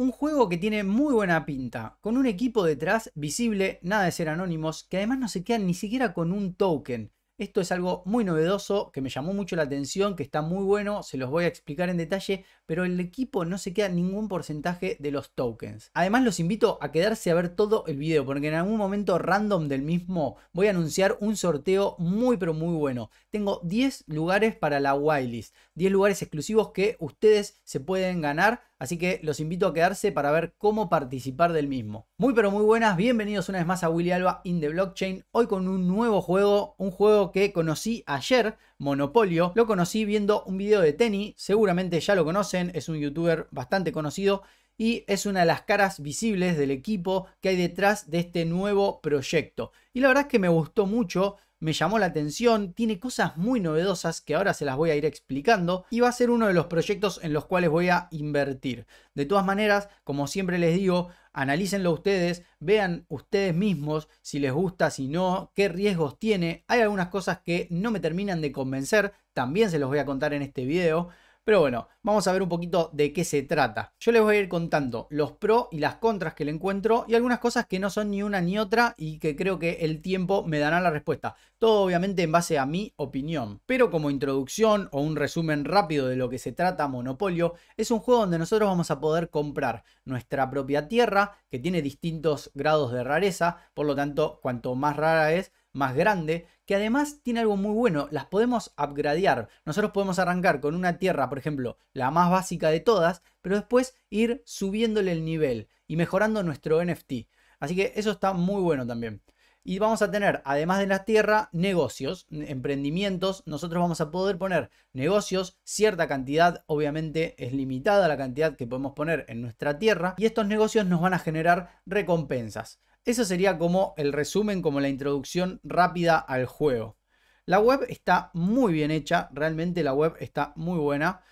Un juego que tiene muy buena pinta, con un equipo detrás visible, nada de ser anónimos, que además no se quedan ni siquiera con un token. Esto es algo muy novedoso, que me llamó mucho la atención, que está muy bueno, se los voy a explicar en detalle, pero el equipo no se queda ningún porcentaje de los tokens. Además los invito a quedarse a ver todo el video, porque en algún momento random del mismo voy a anunciar un sorteo muy pero muy bueno. Tengo 10 lugares para la whitelist, 10 lugares exclusivos que ustedes se pueden ganar. Así que los invito a quedarse para ver cómo participar del mismo. Muy pero muy buenas, bienvenidos una vez más a Willy Alba in the Blockchain. Hoy con un nuevo juego, un juego que conocí ayer, Monopolio. Lo conocí viendo un video de Tenny, seguramente ya lo conocen, es un youtuber bastante conocido y es una de las caras visibles del equipo que hay detrás de este nuevo proyecto. Y la verdad es que me gustó mucho, me llamó la atención, tiene cosas muy novedosas que ahora se las voy a ir explicando y va a ser uno de los proyectos en los cuales voy a invertir. De todas maneras, como siempre les digo, analícenlo ustedes, vean ustedes mismos si les gusta, si no, qué riesgos tiene. Hay algunas cosas que no me terminan de convencer, también se los voy a contar en este video. Pero bueno, vamos a ver un poquito de qué se trata. Yo les voy a ir contando los pros y las contras que le encuentro y algunas cosas que no son ni una ni otra y que creo que el tiempo me dará la respuesta. Todo obviamente en base a mi opinión. Pero como introducción o un resumen rápido de lo que se trata Monopolio, es un juego donde nosotros vamos a poder comprar nuestra propia tierra que tiene distintos grados de rareza, por lo tanto cuanto más rara es, más grande, que además tiene algo muy bueno, las podemos upgradear. Nosotros podemos arrancar con una tierra, por ejemplo, la más básica de todas, pero después ir subiéndole el nivel y mejorando nuestro NFT. Así que eso está muy bueno también. Y vamos a tener, además de la tierra, negocios, emprendimientos. Nosotros vamos a poder poner negocios, cierta cantidad, obviamente es limitada la cantidad que podemos poner en nuestra tierra. Y estos negocios nos van a generar recompensas. Eso sería como el resumen, como la introducción rápida al juego. La web está muy bien hecha, realmente la web está muy buena.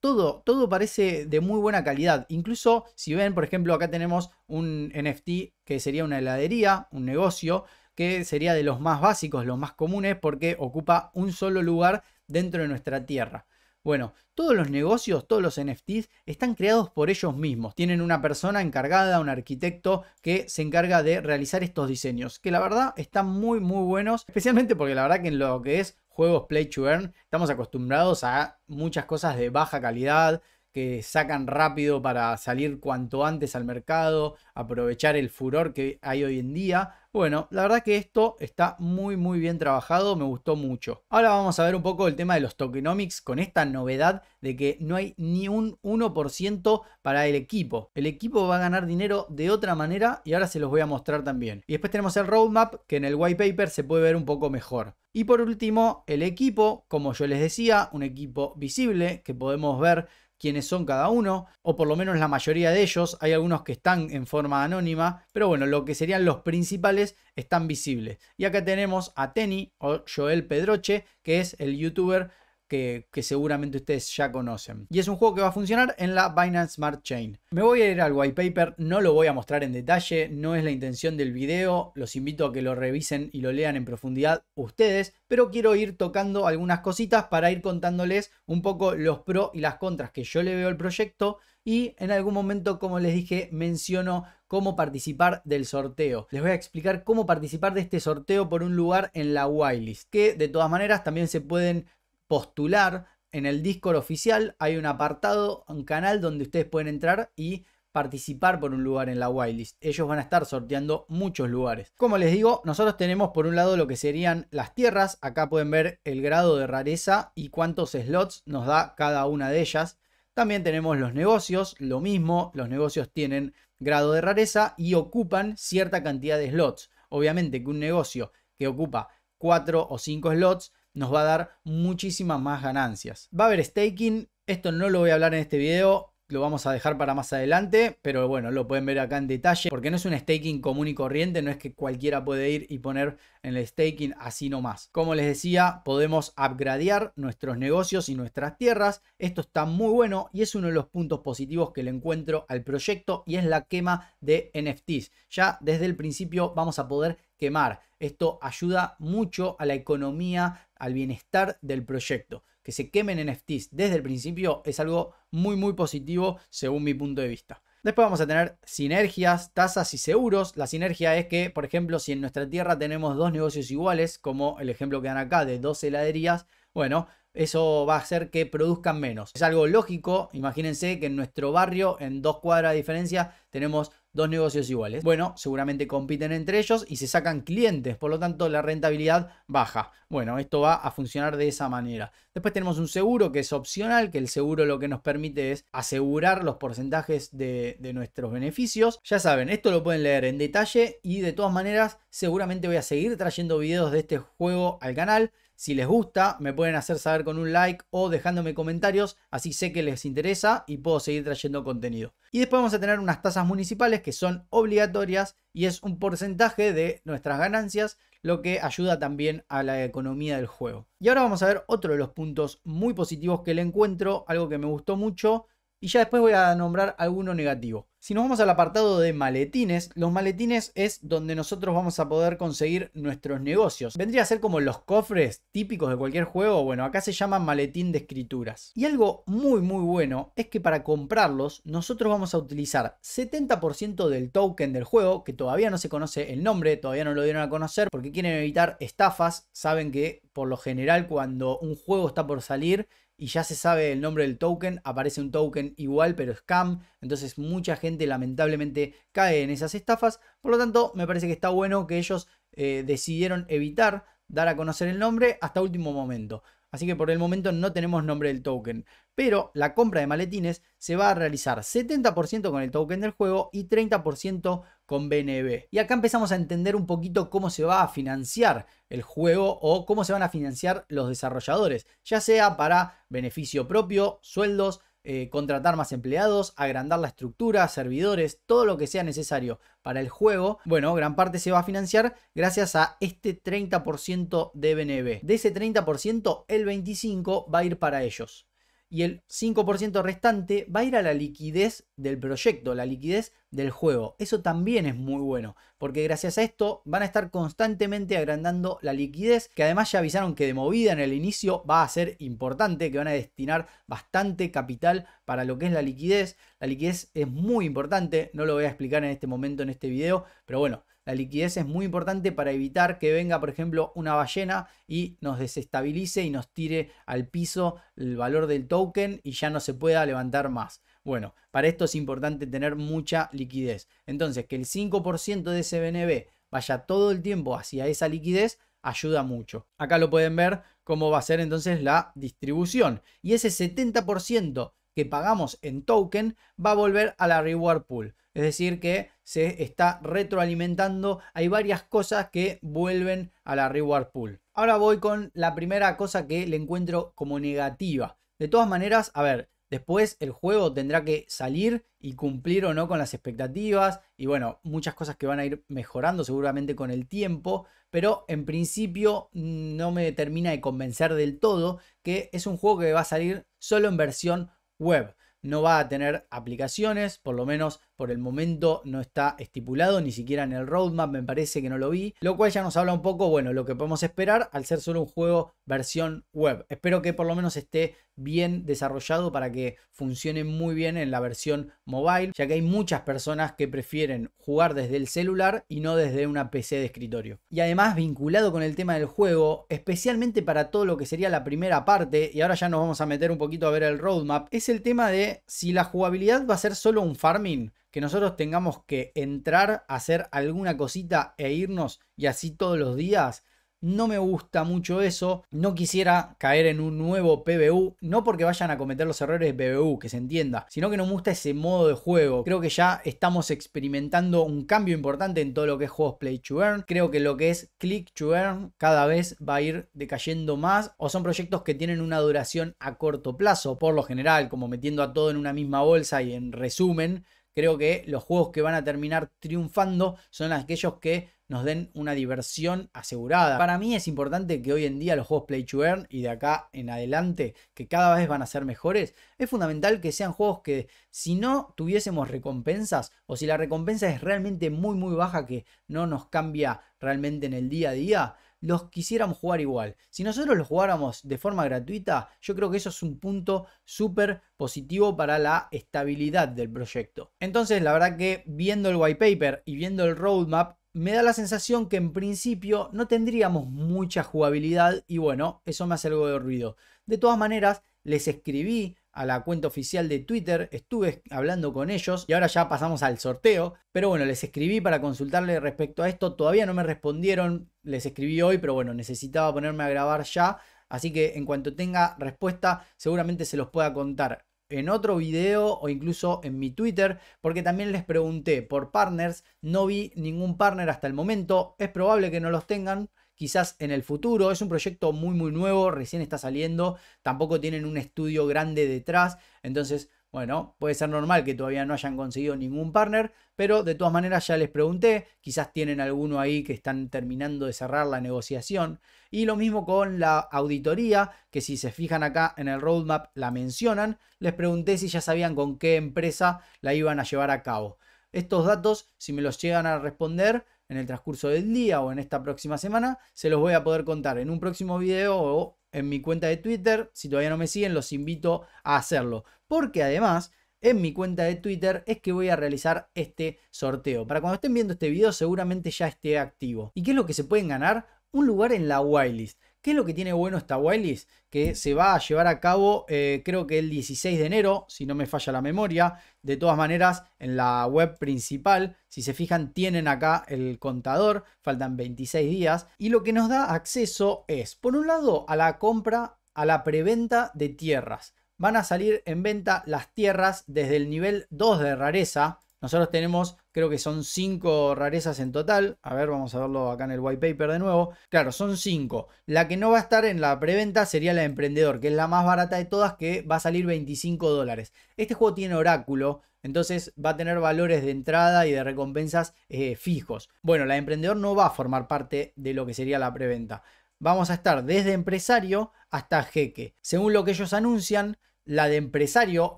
Todo, todo parece de muy buena calidad. Incluso si ven, por ejemplo, acá tenemos un NFT que sería una heladería, un negocio, que sería de los más básicos, los más comunes, porque ocupa un solo lugar dentro de nuestra tierra. Bueno, todos los negocios, todos los NFTs están creados por ellos mismos. Tienen una persona encargada, un arquitecto que se encarga de realizar estos diseños, que la verdad están muy muy buenos, especialmente porque la verdad que en lo que es juegos play to earn estamos acostumbrados a muchas cosas de baja calidad, que sacan rápido para salir cuanto antes al mercado, aprovechar el furor que hay hoy en día. Bueno, la verdad que esto está muy muy bien trabajado, me gustó mucho. Ahora vamos a ver un poco el tema de los tokenomics con esta novedad de que no hay ni un 1% para el equipo. El equipo va a ganar dinero de otra manera y ahora se los voy a mostrar también. Y después tenemos el roadmap que en el white paper se puede ver un poco mejor. Y por último, el equipo, como yo les decía, un equipo visible que podemos ver quiénes son cada uno, o por lo menos la mayoría de ellos, hay algunos que están en forma anónima, pero bueno, lo que serían los principales están visibles. Y acá tenemos a Tenny o Joel Pedroche, que es el youtuber que, seguramente ustedes ya conocen. Y es un juego que va a funcionar en la Binance Smart Chain. Me voy a ir al white paper, no lo voy a mostrar en detalle, no es la intención del video, los invito a que lo revisen y lo lean en profundidad ustedes, pero quiero ir tocando algunas cositas para ir contándoles un poco los pros y las contras que yo le veo al proyecto y en algún momento, como les dije, menciono cómo participar del sorteo. Les voy a explicar cómo participar de este sorteo por un lugar en la whitelist, que de todas maneras también se pueden postular. En el Discord oficial hay un apartado, un canal donde ustedes pueden entrar y participar por un lugar en la whitelist. Ellos van a estar sorteando muchos lugares. Como les digo, nosotros tenemos por un lado lo que serían las tierras. Acá pueden ver el grado de rareza y cuántos slots nos da cada una de ellas. También tenemos los negocios, lo mismo, los negocios tienen grado de rareza y ocupan cierta cantidad de slots. Obviamente que un negocio que ocupa 4 o 5 slots nos va a dar muchísimas más ganancias. Va a haber staking, esto no lo voy a hablar en este video, lo vamos a dejar para más adelante, pero bueno, lo pueden ver acá en detalle, porque no es un staking común y corriente, no es que cualquiera puede ir y poner en el staking así nomás. Como les decía, podemos upgradear nuestros negocios y nuestras tierras, esto está muy bueno y es uno de los puntos positivos que le encuentro al proyecto y es la quema de NFTs. Ya desde el principio vamos a poder quemar. Esto ayuda mucho a la economía, al bienestar del proyecto. Que se quemen NFTs desde el principio es algo muy muy positivo según mi punto de vista. Después vamos a tener sinergias, tasas y seguros. La sinergia es que, por ejemplo, si en nuestra tierra tenemos dos negocios iguales, como el ejemplo que dan acá de dos heladerías, bueno, eso va a hacer que produzcan menos. Es algo lógico, imagínense que en nuestro barrio, en dos cuadras de diferencia, tenemos dos negocios iguales. Bueno, seguramente compiten entre ellos y se sacan clientes, por lo tanto la rentabilidad baja. Bueno, esto va a funcionar de esa manera. Después tenemos un seguro que es opcional, que el seguro lo que nos permite es asegurar los porcentajes de, nuestros beneficios. Ya saben, esto lo pueden leer en detalle y de todas maneras seguramente voy a seguir trayendo videos de este juego al canal. Si les gusta, me pueden hacer saber con un like o dejándome comentarios, así sé que les interesa y puedo seguir trayendo contenido. Y después vamos a tener unas tasas municipales que son obligatorias y es un porcentaje de nuestras ganancias, lo que ayuda también a la economía del juego. Y ahora vamos a ver otro de los puntos muy positivos que le encuentro, algo que me gustó mucho, y ya después voy a nombrar alguno negativo. Si nos vamos al apartado de maletines, los maletines es donde nosotros vamos a poder conseguir nuestros negocios. Vendría a ser como los cofres típicos de cualquier juego, bueno, acá se llama maletín de escrituras. Y algo muy muy bueno es que para comprarlos nosotros vamos a utilizar 70% del token del juego, que todavía no se conoce el nombre, todavía no lo dieron a conocer porque quieren evitar estafas, saben que por lo general cuando un juego está por salir y ya se sabe el nombre del token, aparece un token igual pero scam, entonces mucha gente lamentablemente cae en esas estafas, por lo tanto me parece que está bueno que ellos eh, decidieron evitar dar a conocer el nombre hasta último momento así que por el momento no tenemos nombre del token. Pero la compra de maletines se va a realizar 70% con el token del juego y 30% con BNB. Y acá empezamos a entender un poquito cómo se va a financiar el juego o cómo se van a financiar los desarrolladores, ya sea para beneficio propio, sueldos, eh, contratar más empleados, agrandar la estructura, servidores, todo lo que sea necesario para el juego. Bueno, gran parte se va a financiar gracias a este 30% de BNB. De ese 30%, el 25% va a ir para ellos y el 5% restante va a ir a la liquidez del proyecto, la liquidez del juego. Eso también es muy bueno, porque gracias a esto van a estar constantemente agrandando la liquidez, que además ya avisaron que de movida en el inicio va a ser importante, que van a destinar bastante capital para lo que es la liquidez. La liquidez es muy importante, no lo voy a explicar en este momento en este video, pero bueno, la liquidez es muy importante para evitar que venga, por ejemplo, una ballena y nos desestabilice y nos tire al piso el valor del token y ya no se pueda levantar más. Bueno, para esto es importante tener mucha liquidez. Entonces, que el 5% de ese BNB vaya todo el tiempo hacia esa liquidez ayuda mucho. Acá lo pueden ver cómo va a ser entonces la distribución. Y ese 70% que pagamos en token va a volver a la reward pool. Es decir, que se está retroalimentando. Hay varias cosas que vuelven a la reward pool. Ahora voy con la primera cosa que le encuentro como negativa. De todas maneras, a ver, Después el juego tendrá que salir y cumplir o no con las expectativas y bueno, muchas cosas que van a ir mejorando seguramente con el tiempo, pero en principio no me termina de convencer del todo que es un juego que va a salir solo en versión web. No va a tener aplicaciones, por lo menos por el momento no está estipulado, ni siquiera en el roadmap me parece que no lo vi, lo cual ya nos habla un poco, bueno, lo que podemos esperar al ser solo un juego versión web. Espero que por lo menos esté bien desarrollado para que funcione muy bien en la versión mobile, ya que hay muchas personas que prefieren jugar desde el celular y no desde una PC de escritorio. Y además vinculado con el tema del juego, especialmente para todo lo que sería la primera parte, y ahora ya nos vamos a meter un poquito a ver el roadmap, es el tema de si la jugabilidad va a ser solo un farming que nosotros tengamos que entrar, hacer alguna cosita e irnos y así todos los días. No me gusta mucho eso. No quisiera caer en un nuevo PBU. No porque vayan a cometer los errores de PBU, que se entienda. Sino que no me gusta ese modo de juego. Creo que ya estamos experimentando un cambio importante en todo lo que es juegos play to earn. Creo que lo que es click to earn cada vez va a ir decayendo más. O son proyectos que tienen una duración a corto plazo. Por lo general, como metiendo a todo en una misma bolsa y en resumen creo que los juegos que van a terminar triunfando son aquellos que nos den una diversión asegurada. Para mí es importante que hoy en día los juegos Play to Earn y de acá en adelante, que cada vez van a ser mejores, es fundamental que sean juegos que si no tuviésemos recompensas o si la recompensa es realmente muy muy baja que no nos cambia realmente en el día a día, los quisiéramos jugar igual. Si nosotros los jugáramos de forma gratuita, yo creo que eso es un punto súper positivo para la estabilidad del proyecto. Entonces, la verdad que viendo el white paper y viendo el roadmap, me da la sensación que en principio no tendríamos mucha jugabilidad y bueno, eso me hace algo de ruido. De todas maneras, les escribí a la cuenta oficial de Twitter, estuve hablando con ellos y ahora ya pasamos al sorteo. Pero bueno, les escribí para consultarle respecto a esto, todavía no me respondieron, les escribí hoy, pero bueno, necesitaba ponerme a grabar ya. Así que en cuanto tenga respuesta, seguramente se los pueda contar en otro video o incluso en mi Twitter, porque también les pregunté por partners, no vi ningún partner hasta el momento, es probable que no los tengan, quizás en el futuro. Es un proyecto muy, muy nuevo, recién está saliendo, tampoco tienen un estudio grande detrás, entonces... Bueno, puede ser normal que todavía no hayan conseguido ningún partner, pero de todas maneras ya les pregunté, quizás tienen alguno ahí que están terminando de cerrar la negociación. Y lo mismo con la auditoría, que si se fijan acá en el roadmap la mencionan, les pregunté si ya sabían con qué empresa la iban a llevar a cabo. Estos datos, si me los llegan a responder, en el transcurso del día o en esta próxima semana, se los voy a poder contar en un próximo video o en mi cuenta de Twitter. Si todavía no me siguen, los invito a hacerlo. Porque además, en mi cuenta de Twitter es que voy a realizar este sorteo. Para cuando estén viendo este video, seguramente ya esté activo. ¿Y qué es lo que se pueden ganar? Un lugar en la whitelist ¿Qué es lo que tiene bueno esta Wallis? Que se va a llevar a cabo eh, creo que el 16 de enero, si no me falla la memoria. De todas maneras, en la web principal, si se fijan, tienen acá el contador, faltan 26 días. Y lo que nos da acceso es, por un lado, a la compra, a la preventa de tierras. Van a salir en venta las tierras desde el nivel 2 de rareza. Nosotros tenemos Creo que son cinco rarezas en total. A ver, vamos a verlo acá en el white paper de nuevo. Claro, son cinco. La que no va a estar en la preventa sería la Emprendedor, que es la más barata de todas, que va a salir 25 dólares. Este juego tiene oráculo, entonces va a tener valores de entrada y de recompensas eh, fijos. Bueno, la Emprendedor no va a formar parte de lo que sería la preventa. Vamos a estar desde empresario hasta jeque. Según lo que ellos anuncian, la de empresario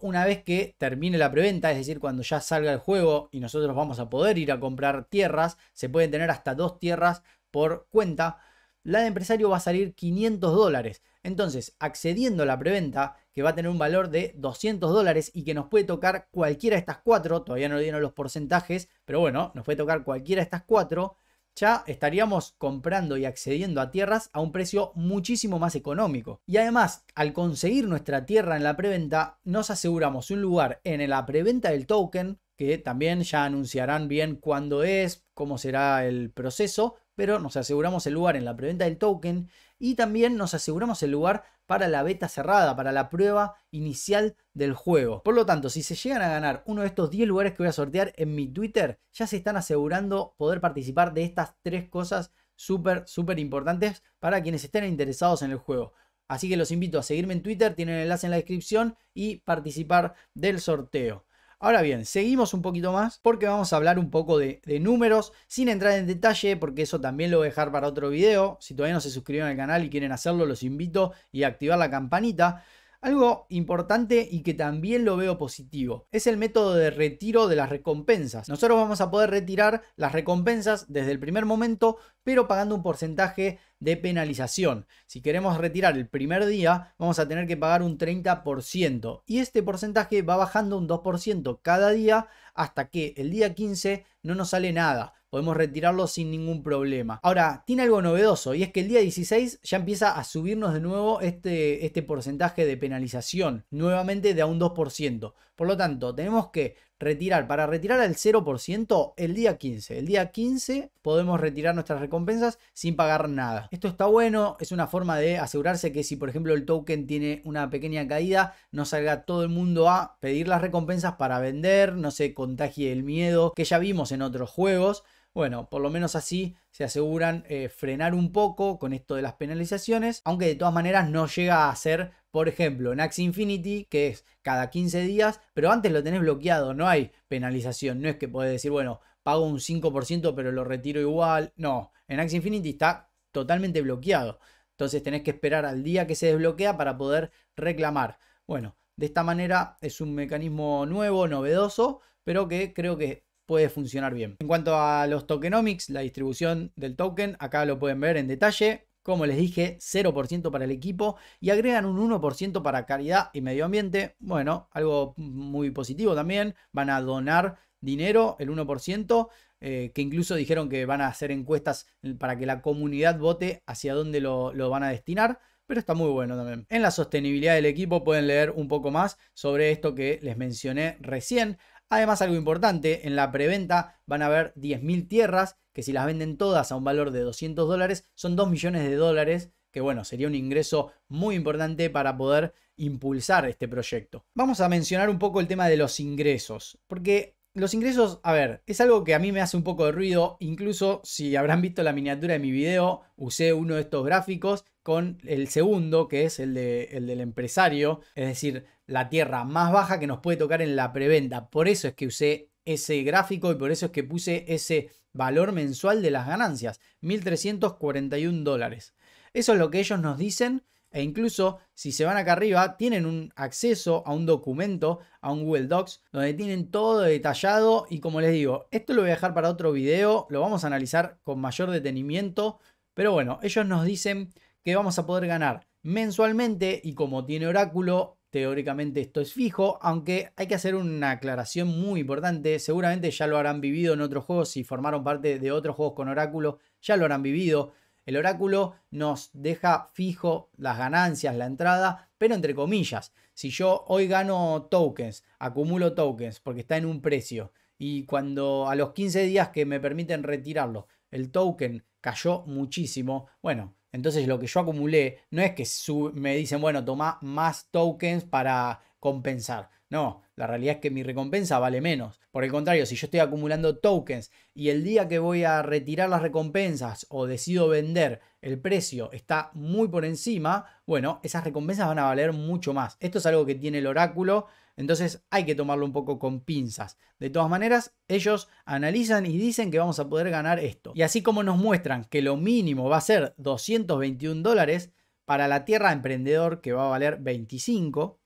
una vez que termine la preventa, es decir, cuando ya salga el juego y nosotros vamos a poder ir a comprar tierras, se pueden tener hasta dos tierras por cuenta, la de empresario va a salir 500 dólares. Entonces, accediendo a la preventa, que va a tener un valor de 200 dólares y que nos puede tocar cualquiera de estas cuatro, todavía no dieron los porcentajes, pero bueno, nos puede tocar cualquiera de estas cuatro, ya estaríamos comprando y accediendo a tierras a un precio muchísimo más económico. Y además, al conseguir nuestra tierra en la preventa, nos aseguramos un lugar en la preventa del token, que también ya anunciarán bien cuándo es, cómo será el proceso, pero nos aseguramos el lugar en la preventa del token y también nos aseguramos el lugar para la beta cerrada, para la prueba inicial del juego. Por lo tanto, si se llegan a ganar uno de estos 10 lugares que voy a sortear en mi Twitter, ya se están asegurando poder participar de estas tres cosas súper, súper importantes para quienes estén interesados en el juego. Así que los invito a seguirme en Twitter, tienen el enlace en la descripción y participar del sorteo. Ahora bien, seguimos un poquito más porque vamos a hablar un poco de, números sin entrar en detalle porque eso también lo voy a dejar para otro video. Si todavía no se suscribieron al canal y quieren hacerlo, los invito y activar la campanita. Algo importante y que también lo veo positivo es el método de retiro de las recompensas. Nosotros vamos a poder retirar las recompensas desde el primer momento, pero pagando un porcentaje de penalización. Si queremos retirar el primer día, vamos a tener que pagar un 30% y este porcentaje va bajando un 2% cada día hasta que el día 15 no nos sale nada podemos retirarlo sin ningún problema. Ahora, tiene algo novedoso y es que el día 16 ya empieza a subirnos de nuevo este, este porcentaje de penalización, nuevamente de a un 2%. Por lo tanto, tenemos que retirar, para retirar al 0% el día 15. El día 15 podemos retirar nuestras recompensas sin pagar nada. Esto está bueno, es una forma de asegurarse que si por ejemplo el token tiene una pequeña caída, no salga todo el mundo a pedir las recompensas para vender, no se contagie el miedo que ya vimos en otros juegos. Bueno, por lo menos así se aseguran eh, frenar un poco con esto de las penalizaciones, aunque de todas maneras no llega a ser por ejemplo, en Axie Infinity, que es cada 15 días, pero antes lo tenés bloqueado, no hay penalización. No es que podés decir, bueno, pago un 5% pero lo retiro igual. No, en Axie Infinity está totalmente bloqueado. Entonces tenés que esperar al día que se desbloquea para poder reclamar. Bueno, de esta manera es un mecanismo nuevo, novedoso, pero que creo que puede funcionar bien. En cuanto a los tokenomics, la distribución del token, acá lo pueden ver en detalle como les dije, 0% para el equipo y agregan un 1% para caridad y medio ambiente. Bueno, algo muy positivo también. Van a donar dinero, el 1%, eh, que incluso dijeron que van a hacer encuestas para que la comunidad vote hacia dónde lo van a destinar pero está muy bueno también. En la sostenibilidad del equipo pueden leer un poco más sobre esto que les mencioné recién. Además, algo importante, en la preventa van a haber 10.000 tierras que si las venden todas a un valor de 200 dólares, son 2 millones de dólares, que bueno, sería un ingreso muy importante para poder impulsar este proyecto. Vamos a mencionar un poco el tema de los ingresos, porque los ingresos, a ver, es algo que a mí me hace un poco de ruido, incluso si habrán visto la miniatura de mi video, usé uno de estos gráficos con el segundo, que es el, el del empresario, es decir, la tierra más baja que nos puede tocar en la preventa. Por eso es que usé ese gráfico y por eso es que puse ese valor mensual de las ganancias, 1.341 dólares. Eso es lo que ellos nos dicen e incluso si se van acá arriba tienen un acceso a un documento, a un Google Docs, donde tienen todo detallado y como les digo, esto lo voy a dejar para otro video, lo vamos a analizar con mayor detenimiento, pero bueno, ellos nos dicen que vamos a poder ganar mensualmente y como tiene oráculo teóricamente esto es fijo, aunque hay que hacer una aclaración muy importante, seguramente ya lo habrán vivido en otros juegos, si formaron parte de otros juegos con oráculo, ya lo habrán vivido. El oráculo nos deja fijo las ganancias, la entrada, pero entre comillas, si yo hoy gano tokens, acumulo tokens porque está en un precio y cuando a los 15 días que me permiten retirarlo, el token cayó muchísimo, bueno, entonces lo que yo acumulé no es que me dicen, bueno, toma más tokens para compensar. No, la realidad es que mi recompensa vale menos. Por el contrario, si yo estoy acumulando tokens y el día que voy a retirar las recompensas o decido vender, el precio está muy por encima, bueno, esas recompensas van a valer mucho más. Esto es algo que tiene el oráculo entonces hay que tomarlo un poco con pinzas. De todas maneras, ellos analizan y dicen que vamos a poder ganar esto. Y así como nos muestran que lo mínimo va a ser 221 dólares, para la tierra emprendedor que va a valer 25,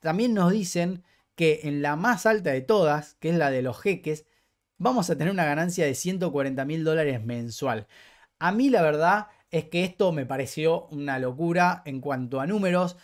también nos dicen que en la más alta de todas, que es la de los jeques, vamos a tener una ganancia de 140 mil dólares mensual. A mí la verdad es que esto me pareció una locura en cuanto a números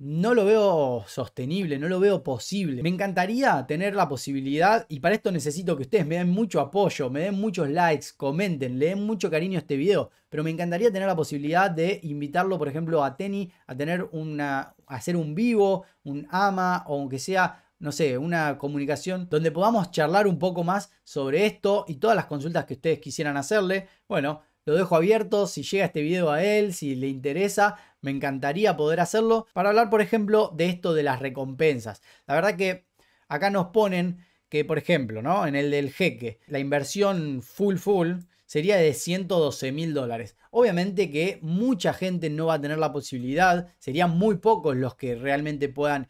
no lo veo sostenible, no lo veo posible. Me encantaría tener la posibilidad y para esto necesito que ustedes me den mucho apoyo, me den muchos likes, comenten, le den mucho cariño a este video, pero me encantaría tener la posibilidad de invitarlo, por ejemplo, a Tenny a tener una hacer un vivo, un ama o aunque sea no sé, una comunicación donde podamos charlar un poco más sobre esto y todas las consultas que ustedes quisieran hacerle. Bueno, lo dejo abierto, si llega este video a él, si le interesa, me encantaría poder hacerlo para hablar, por ejemplo, de esto de las recompensas. La verdad que acá nos ponen que, por ejemplo, ¿no? en el del jeque, la inversión full full sería de 112 mil dólares. Obviamente que mucha gente no va a tener la posibilidad, serían muy pocos los que realmente puedan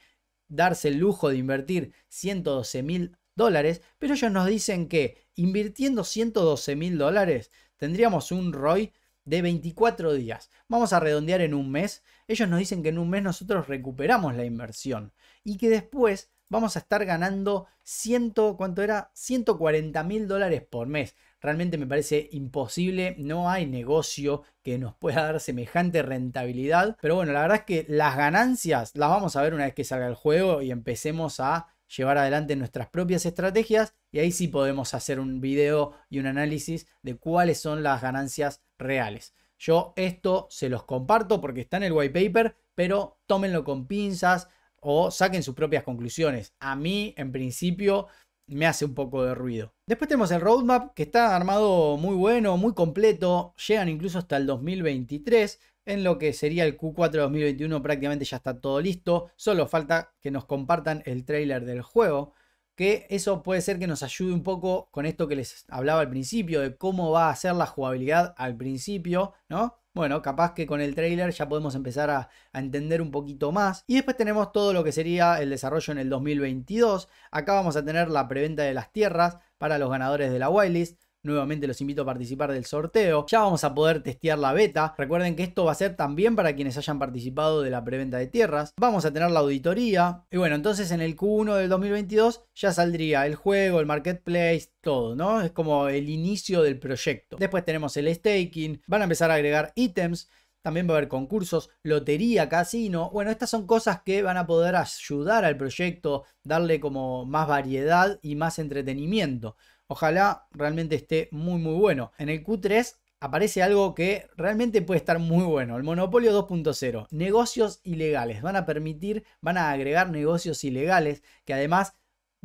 darse el lujo de invertir 112 mil dólares, pero ellos nos dicen que invirtiendo 112 mil dólares tendríamos un ROI de 24 días. Vamos a redondear en un mes. Ellos nos dicen que en un mes nosotros recuperamos la inversión y que después vamos a estar ganando 100, ¿cuánto era? 140 mil dólares por mes. Realmente me parece imposible, no hay negocio que nos pueda dar semejante rentabilidad. Pero bueno, la verdad es que las ganancias las vamos a ver una vez que salga el juego y empecemos a llevar adelante nuestras propias estrategias y ahí sí podemos hacer un video y un análisis de cuáles son las ganancias reales. Yo esto se los comparto porque está en el white paper, pero tómenlo con pinzas o saquen sus propias conclusiones. A mí, en principio, me hace un poco de ruido. Después tenemos el roadmap que está armado muy bueno, muy completo, llegan incluso hasta el 2023, en lo que sería el Q4 2021 prácticamente ya está todo listo, solo falta que nos compartan el trailer del juego, que eso puede ser que nos ayude un poco con esto que les hablaba al principio, de cómo va a ser la jugabilidad al principio, ¿no? Bueno, capaz que con el trailer ya podemos empezar a, a, entender un poquito más. Y después tenemos todo lo que sería el desarrollo en el 2022. Acá vamos a tener la preventa de las tierras para los ganadores de la whitelist. Nuevamente los invito a participar del sorteo. Ya vamos a poder testear la beta. Recuerden que esto va a ser también para quienes hayan participado de la preventa de tierras. Vamos a tener la auditoría. Y bueno, entonces en el Q1 del 2022 ya saldría el juego, el marketplace, todo, ¿no? Es como el inicio del proyecto. Después tenemos el staking. Van a empezar a agregar ítems. También va a haber concursos, lotería, casino. Bueno, estas son cosas que van a poder ayudar al proyecto, darle como más variedad y más entretenimiento. Ojalá realmente esté muy muy bueno. En el Q3 aparece algo que realmente puede estar muy bueno, el monopolio 2.0, negocios ilegales. Van a permitir, van a agregar negocios ilegales que además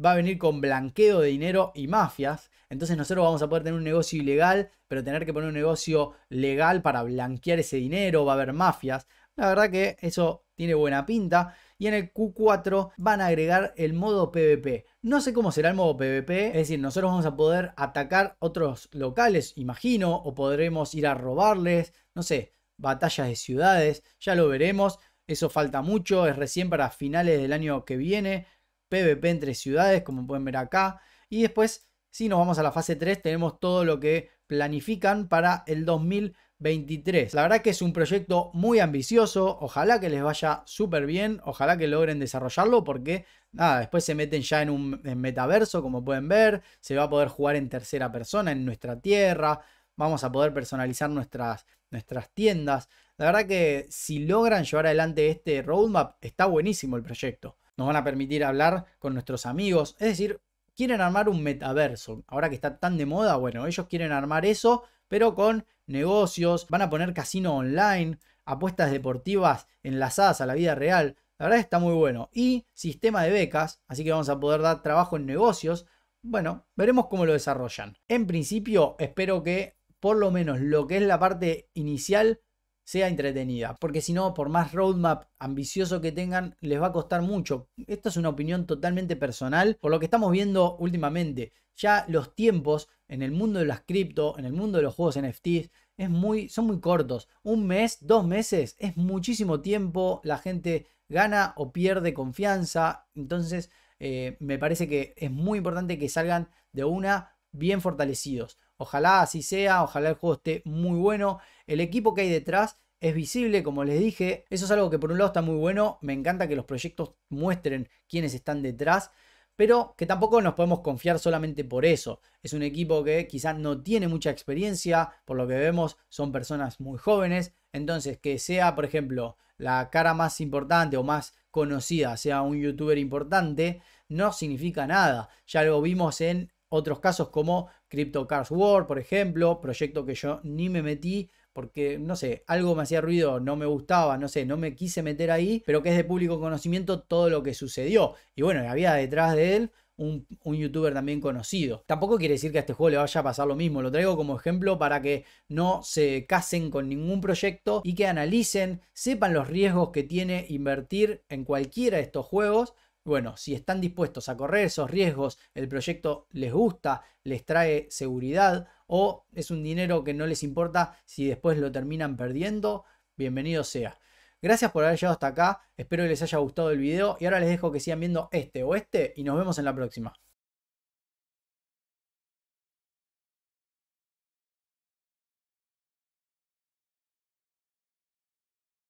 va a venir con blanqueo de dinero y mafias. Entonces nosotros vamos a poder tener un negocio ilegal, pero tener que poner un negocio legal para blanquear ese dinero, va a haber mafias. La verdad que eso tiene buena pinta y en el Q4 van a agregar el modo PvP. No sé cómo será el modo PvP, es decir, nosotros vamos a poder atacar otros locales, imagino, o podremos ir a robarles, no sé, batallas de ciudades, ya lo veremos. Eso falta mucho, es recién para finales del año que viene. PvP entre ciudades, como pueden ver acá. Y después, si nos vamos a la fase 3, tenemos todo lo que planifican para el 2020. 23 La verdad que es un proyecto muy ambicioso, ojalá que les vaya súper bien, ojalá que logren desarrollarlo porque nada, después se meten ya en un metaverso como pueden ver, se va a poder jugar en tercera persona en nuestra tierra, vamos a poder personalizar nuestras, nuestras tiendas. La verdad que si logran llevar adelante este roadmap, está buenísimo el proyecto. Nos van a permitir hablar con nuestros amigos, es decir, quieren armar un metaverso. Ahora que está tan de moda, bueno, ellos quieren armar eso pero con negocios, van a poner casino online, apuestas deportivas enlazadas a la vida real. La verdad está muy bueno. Y sistema de becas, así que vamos a poder dar trabajo en negocios. Bueno, veremos cómo lo desarrollan. En principio, espero que por lo menos lo que es la parte inicial sea entretenida. Porque si no, por más roadmap ambicioso que tengan, les va a costar mucho. Esta es una opinión totalmente personal por lo que estamos viendo últimamente. Ya los tiempos en el mundo de las cripto, en el mundo de los juegos NFTs, es muy, son muy cortos. Un mes, dos meses, es muchísimo tiempo. La gente gana o pierde confianza. Entonces, eh, me parece que es muy importante que salgan de una bien fortalecidos. Ojalá así sea, ojalá el juego esté muy bueno. El equipo que hay detrás es visible, como les dije. Eso es algo que por un lado está muy bueno. Me encanta que los proyectos muestren quiénes están detrás. Pero que tampoco nos podemos confiar solamente por eso. Es un equipo que quizás no tiene mucha experiencia, por lo que vemos son personas muy jóvenes. Entonces, que sea, por ejemplo, la cara más importante o más conocida, sea un youtuber importante, no significa nada. Ya lo vimos en otros casos como Crypto Cars War, por ejemplo, proyecto que yo ni me metí porque, no sé, algo me hacía ruido, no me gustaba, no sé, no me quise meter ahí, pero que es de público conocimiento todo lo que sucedió. Y bueno, había detrás de él un, un, youtuber también conocido. Tampoco quiere decir que a este juego le vaya a pasar lo mismo, lo traigo como ejemplo para que no se casen con ningún proyecto y que analicen, sepan los riesgos que tiene invertir en cualquiera de estos juegos bueno, si están dispuestos a correr esos riesgos, el proyecto les gusta, les trae seguridad o es un dinero que no les importa si después lo terminan perdiendo, bienvenido sea. Gracias por haber llegado hasta acá, espero que les haya gustado el video y ahora les dejo que sigan viendo este o este y nos vemos en la próxima.